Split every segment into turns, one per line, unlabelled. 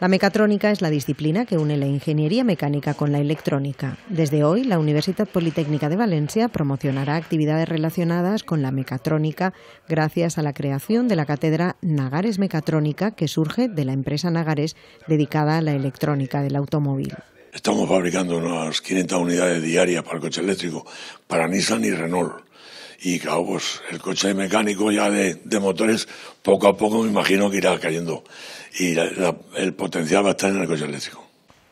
La mecatrónica es la disciplina que une la ingeniería mecánica con la electrónica. Desde hoy, la Universidad Politécnica de Valencia promocionará actividades relacionadas con la mecatrónica gracias a la creación de la cátedra Nagares Mecatrónica que surge de la empresa Nagares dedicada a la electrónica del automóvil.
Estamos fabricando unas 500 unidades diarias para el coche eléctrico, para Nissan y Renault y claro, pues, el coche mecánico ya de, motores poco a poco me imagino que irá cayendo y el potencial va a estar en el coche eléctrico.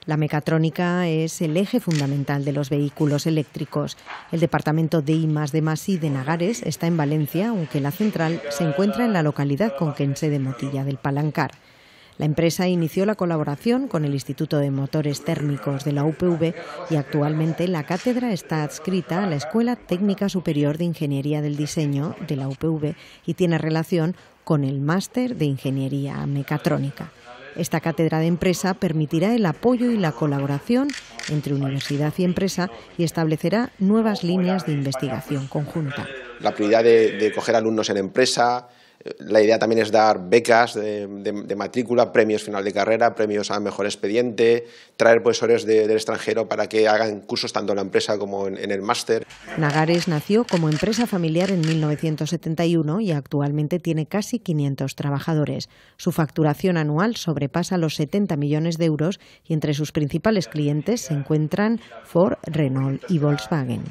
La mecatrónica es el eje fundamental de los vehículos eléctricos. El departamento de I, de Masí de Nagares está en Valencia, aunque la central se encuentra en la localidad conquense de Motilla del Palancar. La empresa inició la colaboración con el Instituto de Motores Térmicos de la UPV y actualmente la cátedra está adscrita a la Escuela Técnica Superior de Ingeniería del Diseño de la UPV y tiene relación con el Máster de Ingeniería Mecatrónica. Esta cátedra de empresa permitirá el apoyo y la colaboración entre universidad y empresa y establecerá nuevas líneas de investigación conjunta.
La prioridad de, coger alumnos en empresa, la idea también es dar becas de, matrícula, premios final de carrera, premios a mejor expediente, traer profesores del extranjero para que hagan cursos tanto en la empresa como en el máster.
Nagares nació como empresa familiar en 1971 y actualmente tiene casi 500 trabajadores. Su facturación anual sobrepasa los 70 millones de euros y entre sus principales clientes se encuentran Ford, Renault y Volkswagen.